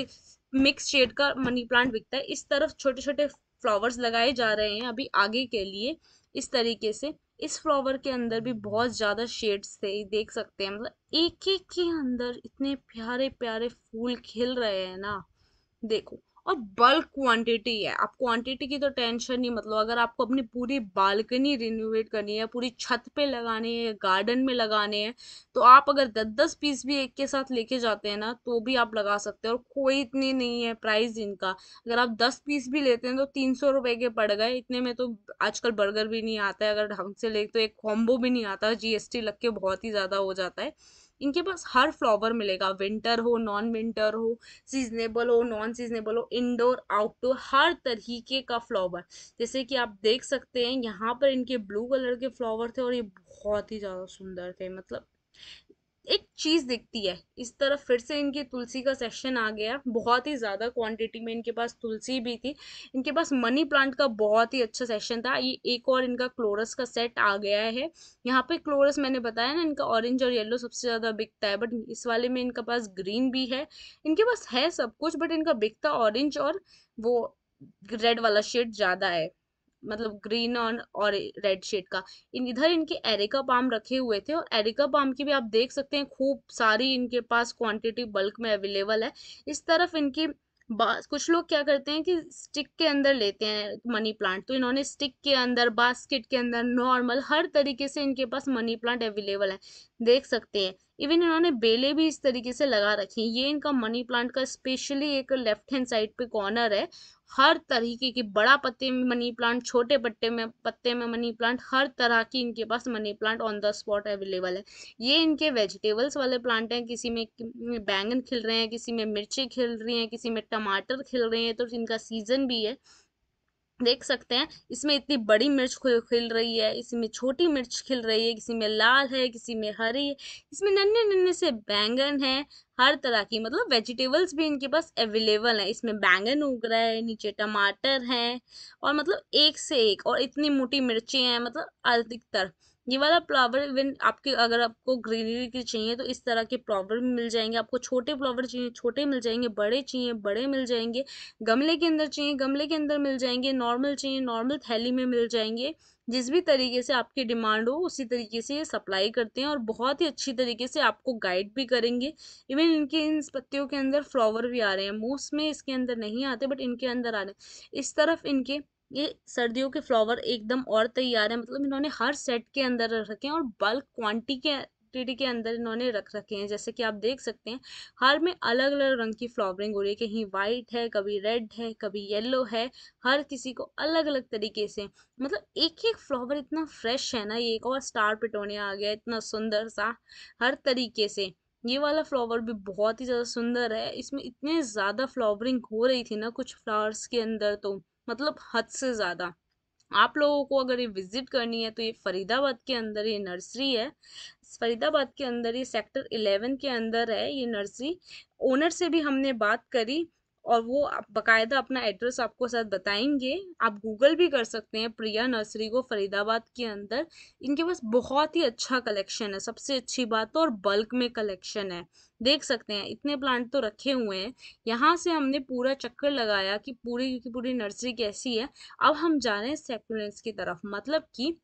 मिक्स शेड का मनी प्लांट बिकता है इस तरफ छोटे छोटे फ्लावर्स लगाए जा रहे हैं अभी आगे के लिए इस तरीके से इस फ्लावर के अंदर भी बहुत ज़्यादा शेड्स थे देख सकते हैं मतलब एक एक के अंदर इतने प्यारे प्यारे फूल खिल रहे हैं ना देखो और बल्क क्वांटिटी है आप क्वांटिटी की तो टेंशन नहीं मतलब अगर आपको अपनी पूरी बालकनी रिनोवेट करनी है पूरी छत पे लगानी है गार्डन में लगाने हैं तो आप अगर दस दस पीस भी एक के साथ लेके जाते हैं ना तो भी आप लगा सकते हैं और कोई इतनी नहीं है प्राइस इनका अगर आप दस पीस भी लेते हैं तो तीन सौ रुपये के पड़ गए इतने में तो आजकल बर्गर भी नहीं आता है अगर ढंग से ले तो एक कॉम्बो भी नहीं आता जी एस लग के बहुत ही ज़्यादा हो जाता है इनके पास हर फ्लावर मिलेगा विंटर हो नॉन विंटर हो सीजनेबल हो नॉन सीजनेबल हो इंडोर आउटडोर हर तरीके का फ्लावर जैसे कि आप देख सकते हैं यहाँ पर इनके ब्लू कलर के फ्लावर थे और ये बहुत ही ज़्यादा सुंदर थे मतलब एक चीज़ दिखती है इस तरफ फिर से इनकी तुलसी का सेक्शन आ गया बहुत ही ज़्यादा क्वांटिटी में इनके पास तुलसी भी थी इनके पास मनी प्लांट का बहुत ही अच्छा सेक्शन था ये एक और इनका क्लोरस का सेट आ गया है यहाँ पे क्लोरस मैंने बताया ना इनका ऑरेंज और येलो सबसे ज़्यादा बिकता है बट इस वाले में इनका पास ग्रीन भी है इनके पास है सब कुछ बट इनका बिकता ऑरेंज और वो रेड वाला शेड ज़्यादा है मतलब ग्रीन और, और रेड शेड का इन इधर इनके एरिका पाम रखे हुए थे और एरिका पाम की भी आप देख सकते हैं खूब सारी इनके पास क्वांटिटी बल्क में अवेलेबल है इस तरफ इनकी कुछ लोग क्या करते हैं कि स्टिक के अंदर लेते हैं मनी प्लांट तो इन्होंने स्टिक के अंदर बास्केट के अंदर नॉर्मल हर तरीके से इनके पास मनी प्लांट अवेलेबल है देख सकते हैं इवन इन्होंने बेले भी इस तरीके से लगा रखी हैं ये इनका मनी प्लांट का स्पेशली एक लेफ्ट हैंड साइड पे कॉर्नर है हर तरीके की बड़ा पत्ते में मनी प्लांट छोटे पत्ते में पत्ते में मनी प्लांट हर तरह की इनके पास money plant on the spot available है ये इनके वेजिटेबल्स वाले प्लांट हैं किसी में बैंगन खिल रहे हैं किसी में मिर्ची खिल रही हैं किसी में टमाटर खिल रहे हैं तो इनका सीजन भी है देख सकते हैं इसमें इतनी बड़ी मिर्च खिल रही है इसमें छोटी मिर्च खिल रही है किसी में लाल है किसी में हरी है इसमें नन्हे नन्हे से बैंगन है हर तरह की मतलब वेजिटेबल्स भी इनके पास अवेलेबल है इसमें बैंगन उग रहा है नीचे टमाटर हैं और मतलब एक से एक और इतनी मोटी मिर्ची हैं मतलब अधिकतर ये वाला फ्लावर इवन आपके अगर आपको ग्रीनरी के चाहिए तो इस तरह के फ्लावर मिल जाएंगे आपको छोटे फ्लावर चाहिए छोटे मिल जाएंगे बड़े चाहिए बड़े मिल जाएंगे गमले के अंदर चाहिए गमले के अंदर मिल जाएंगे नॉर्मल चाहिए नॉर्मल थैली में मिल जाएंगे जिस भी तरीके से आपकी डिमांड हो उसी तरीके से ये सप्लाई करते हैं और बहुत ही अच्छी तरीके से आपको गाइड भी करेंगे इवन इनके इन पत्तियों के अंदर फ्लावर भी आ रहे हैं मोस्ट में इसके अंदर नहीं आते बट इनके अंदर आ रहे हैं इस तरफ इनके ये सर्दियों के फ्लावर एकदम और तैयार है मतलब इन्होंने हर सेट के अंदर रख रखे हैं और बल्क क्वांटिटी के क्वांटिटी के अंदर इन्होंने रख रखे हैं जैसे कि आप देख सकते हैं हर में अलग अलग रंग की फ्लावरिंग हो रही है कहीं वाइट है कभी रेड है कभी येलो है हर किसी को अलग अलग तरीके से मतलब एक एक फ्लावर इतना फ्रेश है ना ये एक और स्टार पिटोनिया आ गया इतना सुंदर सा हर तरीके से ये वाला फ्लावर भी बहुत ही ज़्यादा सुंदर है इसमें इतने ज़्यादा फ्लावरिंग हो रही थी ना कुछ फ्लावर्स के अंदर तो मतलब हद से ज़्यादा आप लोगों को अगर ये विजिट करनी है तो ये फरीदाबाद के अंदर ये नर्सरी है फरीदाबाद के अंदर ये सेक्टर इलेवन के अंदर है ये नर्सरी ओनर से भी हमने बात करी और वो आप बकायदा अपना एड्रेस आपको साथ बताएंगे आप गूगल भी कर सकते हैं प्रिया नर्सरी को फरीदाबाद के अंदर इनके पास बहुत ही अच्छा कलेक्शन है सबसे अच्छी बात तो और बल्क में कलेक्शन है देख सकते हैं इतने प्लांट तो रखे हुए हैं यहाँ से हमने पूरा चक्कर लगाया कि पूरी की पूरी नर्सरी कैसी है अब हम जा रहे हैं सेकुलेंट्स की तरफ मतलब कि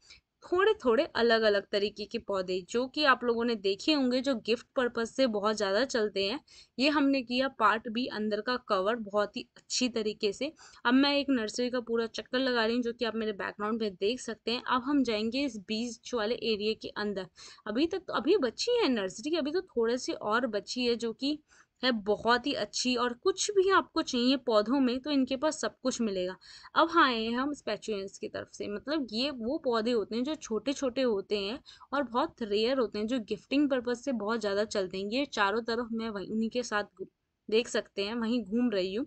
थोड़े थोड़े अलग अलग तरीके के पौधे जो कि आप लोगों ने देखे होंगे जो गिफ्ट पर्पज से बहुत ज़्यादा चलते हैं ये हमने किया पार्ट भी अंदर का कवर बहुत ही अच्छी तरीके से अब मैं एक नर्सरी का पूरा चक्कर लगा रही हूँ जो कि आप मेरे बैकग्राउंड में देख सकते हैं अब हम जाएंगे इस बीच वाले एरिए के अंदर अभी तक तो अभी बची है नर्सरी अभी तो थोड़े से और बची है जो कि है बहुत ही अच्छी और कुछ भी आपको चाहिए पौधों में तो इनके पास सब कुछ मिलेगा अब हाँ आए हम स्पेचुएंस की तरफ से मतलब ये वो पौधे होते हैं जो छोटे छोटे होते हैं और बहुत रेयर होते हैं जो गिफ्टिंग पर्पज़ से बहुत ज़्यादा चलते हैं ये चारों तरफ मैं वहीं उन्हीं के साथ देख सकते हैं वहीं घूम रही हूँ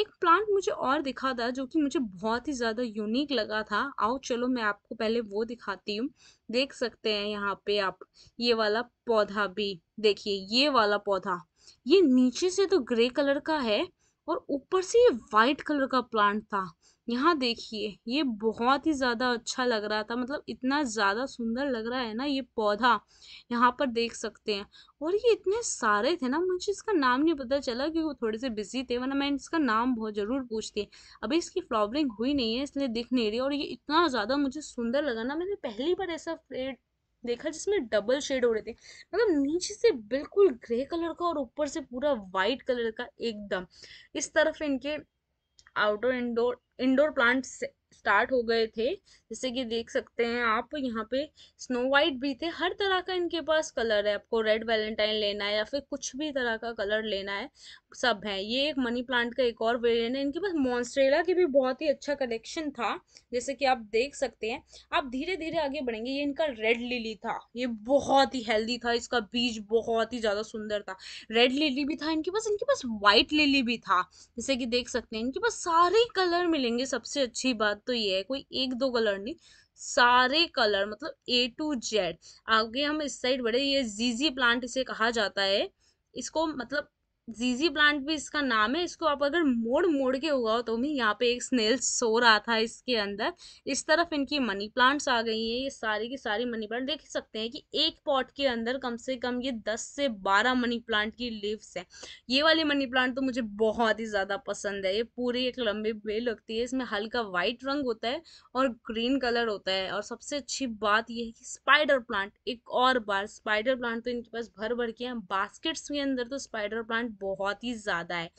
एक प्लांट मुझे और दिखा था जो कि मुझे बहुत ही ज़्यादा यूनिक लगा था आओ चलो मैं आपको पहले वो दिखाती हूँ देख सकते हैं यहाँ पे आप ये वाला पौधा भी देखिए ये वाला पौधा ये नीचे से तो ग्रे कलर का है और ऊपर से ये वाइट कलर का प्लांट था यहाँ देखिए ये बहुत ही ज़्यादा अच्छा लग रहा था मतलब इतना ज़्यादा सुंदर लग रहा है ना ये पौधा यहाँ पर देख सकते हैं और ये इतने सारे थे ना मुझे इसका नाम नहीं पता चला कि वो थोड़े से बिजी थे वरना मैं इसका नाम बहुत ज़रूर पूछती अभी इसकी फ्लावरिंग हुई नहीं है इसलिए दिख नहीं रही और ये इतना ज़्यादा मुझे सुंदर लगा ना मैंने पहली बार ऐसा देखा जिसमें डबल शेड हो रहे थे मतलब नीचे से बिल्कुल ग्रे कलर का और ऊपर से पूरा वाइट कलर का एकदम इस तरफ इनके outer indoor indoor plants start हो गए थे जैसे कि देख सकते हैं आप यहाँ पे स्नो वाइट भी थे हर तरह का इनके पास कलर है आपको रेड वैलेंटाइन लेना है या फिर कुछ भी तरह का कलर लेना है सब है ये एक मनी प्लांट का एक और वेरियन है इनके पास मॉन्स्ट्रेला की भी बहुत ही अच्छा कलेक्शन था जैसे कि आप देख सकते हैं आप धीरे धीरे आगे बढ़ेंगे ये इनका रेड लिली था ये बहुत ही हेल्दी था इसका बीज बहुत ही ज़्यादा सुंदर था रेड लिली भी था इनके पास इनके पास वाइट लिली भी था जैसे कि देख सकते हैं इनके पास सारे कलर मिले मिलेंगे सबसे अच्छी बात तो ये है कोई एक दो कलर नहीं सारे कलर मतलब ए टू जेड आगे हम इस साइड बढ़े ये जीजी प्लांट इसे कहा जाता है इसको मतलब जीजी प्लांट भी इसका नाम है इसको आप अगर मोड़ मोड़ के उगाओ तो भी यहाँ पे एक स्नेल सो रहा था इसके अंदर इस तरफ इनकी मनी प्लांट्स आ गई हैं ये सारी की सारी मनी प्लांट देख सकते हैं कि एक पॉट के अंदर कम से कम ये दस से बारह मनी प्लांट की लीव्स हैं ये वाली मनी प्लांट तो मुझे बहुत ही ज़्यादा पसंद है ये पूरी एक लंबी बेल लगती है इसमें हल्का वाइट रंग होता है और ग्रीन कलर होता है और सबसे अच्छी बात यह है कि स्पाइडर प्लांट एक और बार स्पाइडर प्लांट तो इनके पास भर भर के हैं बास्केट्स के अंदर तो स्पाइडर प्लांट बहुत ही ज़्यादा है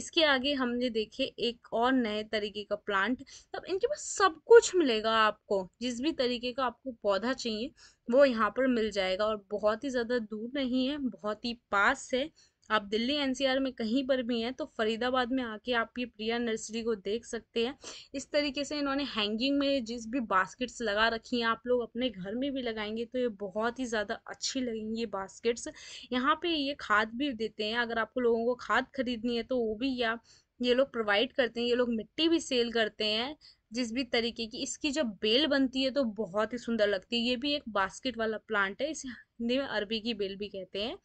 इसके आगे हमने देखे एक और नए तरीके का प्लांट अब इनके पास सब कुछ मिलेगा आपको जिस भी तरीके का आपको पौधा चाहिए वो यहाँ पर मिल जाएगा और बहुत ही ज़्यादा दूर नहीं है बहुत ही पास है आप दिल्ली एनसीआर में कहीं पर भी हैं तो फरीदाबाद में आके आप ये प्रिया नर्सरी को देख सकते हैं इस तरीके से इन्होंने हैंगिंग में जिस भी बास्केट्स लगा रखी हैं आप लोग अपने घर में भी लगाएंगे तो ये बहुत ही ज़्यादा अच्छी लगेंगी ये बास्केट्स यहाँ पे ये खाद भी देते हैं अगर आपको लोगों को खाद खरीदनी है तो वो भी या ये लोग प्रोवाइड करते हैं ये लोग मिट्टी भी सेल करते हैं जिस भी तरीके की इसकी जब बेल बनती है तो बहुत ही सुंदर लगती है ये भी एक बास्केट वाला प्लांट है इसे हिंदी में अरबी की बेल भी कहते हैं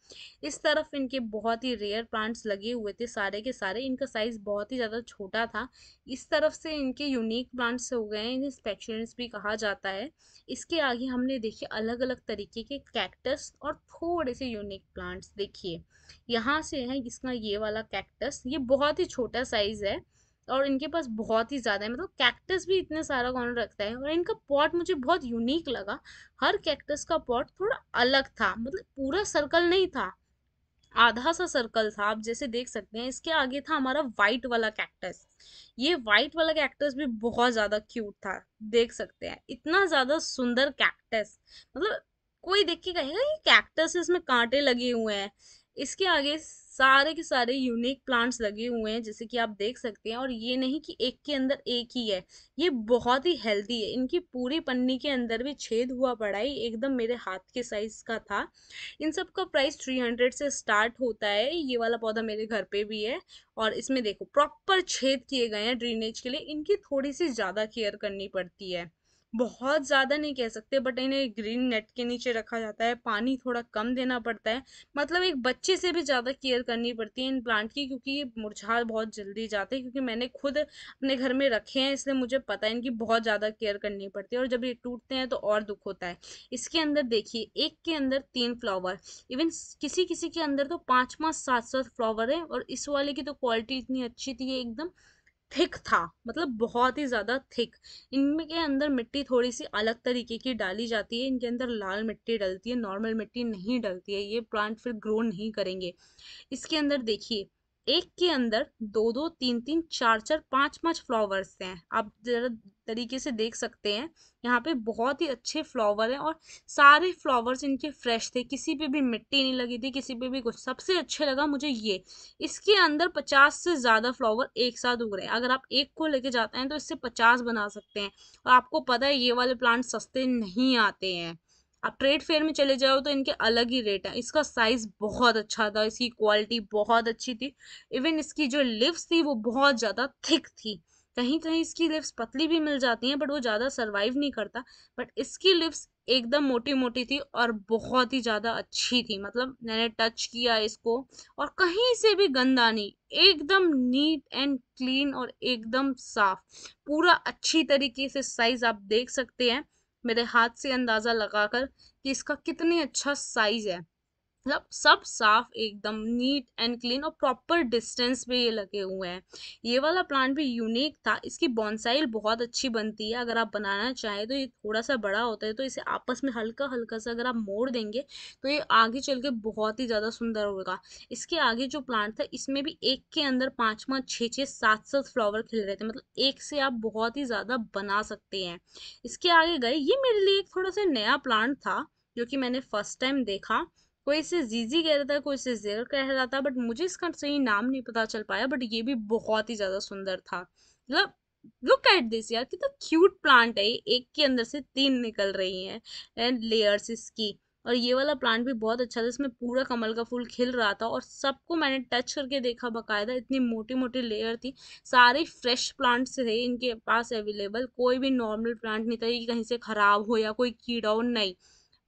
इस तरफ इनके बहुत ही रेयर प्लांट्स लगे हुए थे सारे के सारे इनका साइज़ बहुत ही ज़्यादा छोटा था इस तरफ से इनके यूनिक प्लांट्स हो गए हैं इन्हें स्पेक्शंस भी कहा जाता है इसके आगे हमने देखिए अलग अलग तरीके के कैक्टस और थोड़े से यूनिक प्लांट्स देखिए यहाँ से है इसका ये वाला कैक्टस ये बहुत ही छोटा साइज़ है और इनके पास बहुत ही ज़्यादा है मतलब कैक्टस भी इतने सारा कौन रखता है और इनका पॉट मुझे बहुत यूनिक लगा हर कैक्टस का पॉट थोड़ा अलग था मतलब पूरा सर्कल नहीं था आधा सा सर्कल था आप जैसे देख सकते हैं इसके आगे था हमारा वाइट वाला कैक्टस ये वाइट वाला कैक्टस भी बहुत ज़्यादा क्यूट था देख सकते हैं इतना ज़्यादा सुंदर कैक्टस मतलब कोई देख के कहेगा ये कैक्टस इसमें कांटे लगे हुए हैं इसके आगे सारे के सारे यूनिक प्लांट्स लगे हुए हैं जैसे कि आप देख सकते हैं और ये नहीं कि एक के अंदर एक ही है ये बहुत ही हेल्दी है इनकी पूरी पन्नी के अंदर भी छेद हुआ पड़ा है एकदम मेरे हाथ के साइज का था इन सब का प्राइस थ्री हंड्रेड से स्टार्ट होता है ये वाला पौधा मेरे घर पे भी है और इसमें देखो प्रॉपर छेद किए गए हैं ड्रेनेज के लिए इनकी थोड़ी सी ज़्यादा केयर करनी पड़ती है बहुत ज़्यादा नहीं कह सकते बट इन्हें ग्रीन नेट के नीचे रखा जाता है पानी थोड़ा कम देना पड़ता है मतलब एक बच्चे से भी ज़्यादा केयर करनी पड़ती है इन प्लांट की क्योंकि ये मुरझा बहुत जल्दी जाते हैं क्योंकि मैंने खुद अपने घर में रखे हैं इसलिए मुझे पता है इनकी बहुत ज़्यादा केयर करनी पड़ती है और जब ये टूटते हैं तो और दुख होता है इसके अंदर देखिए एक के अंदर तीन फ्लावर इवन किसी किसी के अंदर तो पाँच पाँच सात सात फ्लावर है और इस वाले की तो क्वालिटी इतनी अच्छी थी एकदम थिक था मतलब बहुत ही ज़्यादा थिक इनमें के अंदर मिट्टी थोड़ी सी अलग तरीके की डाली जाती है इनके अंदर लाल मिट्टी डलती है नॉर्मल मिट्टी नहीं डलती है ये प्लांट फिर ग्रो नहीं करेंगे इसके अंदर देखिए एक के अंदर दो दो तीन तीन चार चार पांच पांच फ्लावर्स हैं आप जरा तरीके से देख सकते हैं यहाँ पे बहुत ही अच्छे फ्लावर हैं और सारे फ्लावर्स इनके फ्रेश थे किसी पे भी मिट्टी नहीं लगी थी किसी पे भी कुछ सबसे अच्छे लगा मुझे ये इसके अंदर पचास से ज़्यादा फ्लावर एक साथ उग रहे हैं अगर आप एक को लेके जाते हैं तो इससे पचास बना सकते हैं और आपको पता है ये वाले प्लांट सस्ते नहीं आते हैं आप ट्रेड फेयर में चले जाओ तो इनके अलग ही रेट हैं इसका साइज़ बहुत अच्छा था इसकी क्वालिटी बहुत अच्छी थी इवन इसकी जो लिप्स थी वो बहुत ज़्यादा थिक थी कहीं कहीं इसकी लिप्स पतली भी मिल जाती हैं बट वो ज़्यादा सर्वाइव नहीं करता बट इसकी लिप्स एकदम मोटी मोटी थी और बहुत ही ज़्यादा अच्छी थी मतलब मैंने टच किया इसको और कहीं से भी गंदा नहीं एकदम नीट एंड क्लीन और एकदम साफ पूरा अच्छी तरीके से साइज़ आप देख सकते हैं मेरे हाथ से अंदाज़ा लगाकर कि इसका कितने अच्छा साइज़ है मतलब सब साफ एकदम नीट एंड क्लीन और प्रॉपर डिस्टेंस पे ये लगे हुए हैं ये वाला प्लांट भी यूनिक था इसकी बॉन्साइल बहुत अच्छी बनती है अगर आप बनाना चाहें तो ये थोड़ा सा बड़ा होता है तो इसे आपस में हल्का हल्का सा अगर आप मोड़ देंगे तो ये आगे चल के बहुत ही ज़्यादा सुंदर होगा इसके आगे जो प्लांट था इसमें भी एक के अंदर पाँच पाँच छः छः सात सात फ्लावर खिल रहे थे मतलब एक से आप बहुत ही ज़्यादा बना सकते हैं इसके आगे गए ये मेरे लिए एक थोड़ा सा नया प्लांट था जो कि मैंने फर्स्ट टाइम देखा कोई इसे जीजी कह रहा था कोई इसे जेर कह रहा था बट मुझे इसका सही नाम नहीं पता चल पाया बट ये भी बहुत ही ज़्यादा सुंदर था मतलब लुक एट दिस यार कितना क्यूट प्लांट है एक के अंदर से तीन निकल रही है एंड लेयर्स इसकी और ये वाला प्लांट भी बहुत अच्छा था इसमें पूरा कमल का फूल खिल रहा था और सबको मैंने टच करके देखा बाकायदा इतनी मोटी मोटी लेयर थी सारे फ्रेश प्लांट्स थे इनके पास अवेलेबल कोई भी नॉर्मल प्लांट नहीं था कि कहीं से ख़राब हो या कोई कीड़ा हो नहीं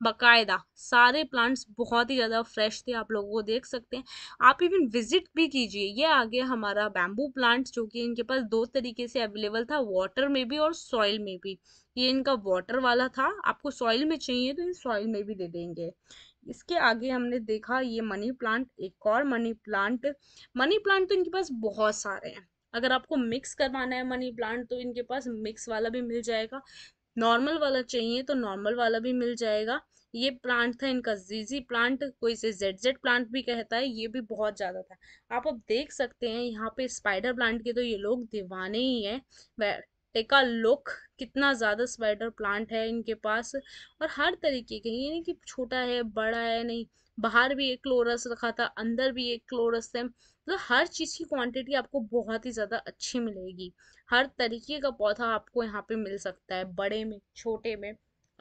बाकायदा सारे प्लांट्स बहुत ही ज़्यादा फ्रेश थे आप लोगों को देख सकते हैं आप इवन विजिट भी कीजिए ये आ गया हमारा बैम्बू प्लांट्स जो कि इनके पास दो तरीके से अवेलेबल था वाटर में भी और सॉइल में भी ये इनका वाटर वाला था आपको सॉइल में चाहिए तो ये सॉइल में भी दे देंगे इसके आगे हमने देखा ये मनी प्लांट एक और मनी प्लांट मनी प्लांट तो इनके पास बहुत सारे हैं अगर आपको मिक्स करवाना है मनी प्लांट तो इनके पास मिक्स वाला भी मिल जाएगा नॉर्मल वाला चाहिए तो नॉर्मल वाला भी मिल जाएगा ये प्लांट था इनका जीजी प्लांट कोई इसे जेड जेड प्लांट भी कहता है ये भी बहुत ज़्यादा था आप अब देख सकते हैं यहाँ पे स्पाइडर प्लांट के तो ये लोग दीवाने ही हैं टेका लुक कितना ज़्यादा स्पाइडर प्लांट है इनके पास और हर तरीके के ये नहीं कि छोटा है बड़ा है नहीं बाहर भी एक क्लोरस रखा था अंदर भी एक क्लोरस है मतलब तो हर चीज़ की क्वांटिटी आपको बहुत ही ज़्यादा अच्छी मिलेगी हर तरीके का पौधा आपको यहाँ पे मिल सकता है बड़े में छोटे में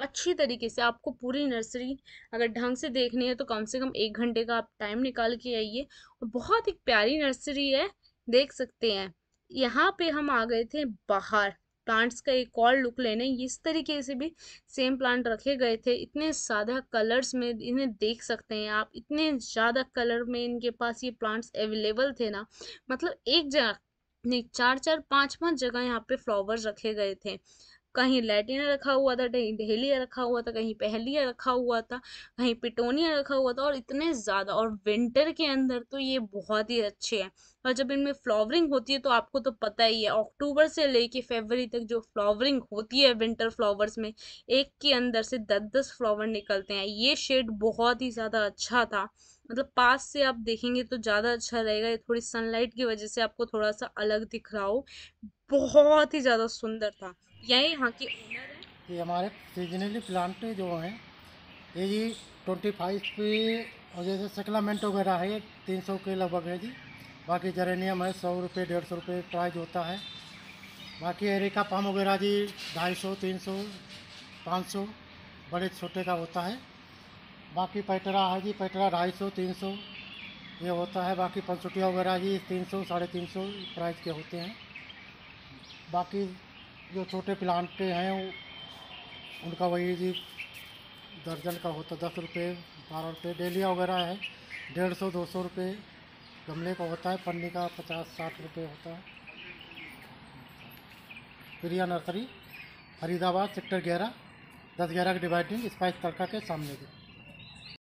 अच्छी तरीके से आपको पूरी नर्सरी अगर ढंग से देखनी है तो कम से कम एक घंटे का आप टाइम निकाल के आइए और बहुत ही प्यारी नर्सरी है देख सकते हैं यहाँ पे हम आ गए थे बाहर प्लांट्स का एक और लुक लेने इस तरीके से भी सेम प्लांट रखे गए थे इतने ज़्यादा कलर्स में इन्हें देख सकते हैं आप इतने ज़्यादा कलर में इनके पास ये प्लांट्स अवेलेबल थे ना मतलब एक जगह नहीं चार चार पाँच पाँच जगह यहाँ पे फ्लावर्स रखे गए थे कहीं लैटिन रखा हुआ था कहीं डेहलिया रखा हुआ था कहीं पहलिया रखा हुआ था कहीं पिटोनिया रखा हुआ था और इतने ज़्यादा और विंटर के अंदर तो ये बहुत ही अच्छे हैं और जब इनमें फ्लावरिंग होती है तो आपको तो पता ही है अक्टूबर से लेके फरवरी तक जो फ्लावरिंग होती है विंटर फ्लावर्स में एक के अंदर से दस दस फ्लावर निकलते हैं ये शेड बहुत ही ज़्यादा अच्छा था मतलब पास से आप देखेंगे तो ज़्यादा अच्छा रहेगा ये थोड़ी सनलाइट की वजह से आपको थोड़ा सा अलग दिख रहा हो बहुत ही ज़्यादा सुंदर था यही यहाँ की ओनर है ये हमारे सीजनली प्लांट जो हैं ये जी ट्वेंटी फाइव पे और जैसे सेक्लामेंट वगैरह है तीन सौ के लगभग है जी बाकी जरेनियम है सौ रुपये डेढ़ सौ रुपये प्राइज होता है बाकी एरिका पाम वगैरह जी ढाई सौ तीन सौ पाँच सौ बड़े छोटे का होता है बाकी पैटरा है जी पैटरा ढाई सौ तीन सौ ये होता है बाकी पंचुटिया वगैरह जी तीन सौ साढ़े तीन सौ प्राइस के होते हैं बाकी जो छोटे प्लांट हैं उनका वही जी दर्जन का होता दस रुपये बारह रुपये डेलिया वगैरह है डेढ़ सौ दो सौ रुपये गमले का होता है पन्नी का पचास साठ रुपये होता है प्रिया नर्सरी फरीदाबाद सेक्टर ग्यारह दस ग्यारह के डिवाइडिंग स्पाइस तड़का के सामने की